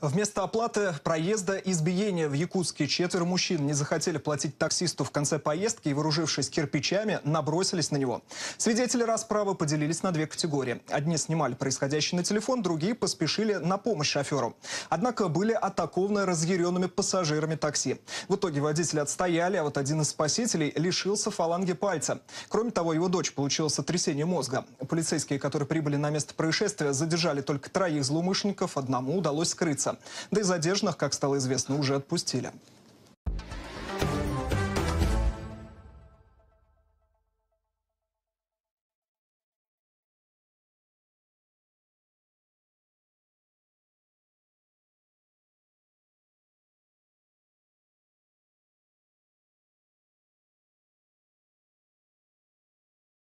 Вместо оплаты проезда избиения в Якутске четверо мужчин не захотели платить таксисту в конце поездки и, вооружившись кирпичами, набросились на него. Свидетели расправы поделились на две категории. Одни снимали происходящее на телефон, другие поспешили на помощь шоферу. Однако были атакованы разъяренными пассажирами такси. В итоге водители отстояли, а вот один из спасителей лишился фаланги пальца. Кроме того, его дочь получила сотрясение мозга. Полицейские, которые прибыли на место происшествия, задержали только троих злоумышленников, одному удалось скрыться. Да и задержанных, как стало известно, уже отпустили.